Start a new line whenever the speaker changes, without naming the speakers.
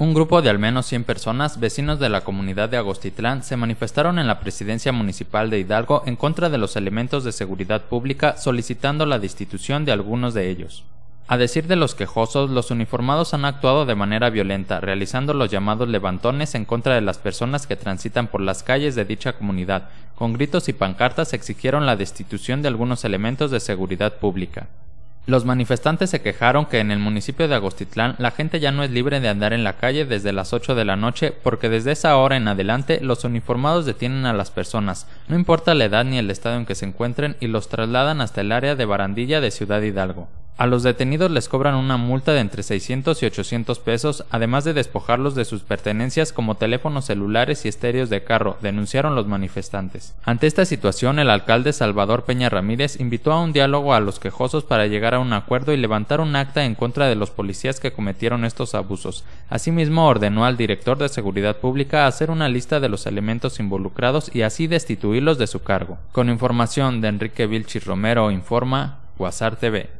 Un grupo de al menos 100 personas, vecinos de la comunidad de Agostitlán, se manifestaron en la presidencia municipal de Hidalgo en contra de los elementos de seguridad pública solicitando la destitución de algunos de ellos. A decir de los quejosos, los uniformados han actuado de manera violenta, realizando los llamados levantones en contra de las personas que transitan por las calles de dicha comunidad. Con gritos y pancartas exigieron la destitución de algunos elementos de seguridad pública. Los manifestantes se quejaron que en el municipio de Agostitlán la gente ya no es libre de andar en la calle desde las 8 de la noche porque desde esa hora en adelante los uniformados detienen a las personas, no importa la edad ni el estado en que se encuentren y los trasladan hasta el área de barandilla de Ciudad Hidalgo. A los detenidos les cobran una multa de entre 600 y 800 pesos, además de despojarlos de sus pertenencias como teléfonos celulares y estéreos de carro, denunciaron los manifestantes. Ante esta situación, el alcalde Salvador Peña Ramírez invitó a un diálogo a los quejosos para llegar a un acuerdo y levantar un acta en contra de los policías que cometieron estos abusos. Asimismo, ordenó al director de Seguridad Pública hacer una lista de los elementos involucrados y así destituirlos de su cargo. Con información de Enrique Vilchis Romero, informa Guasar TV.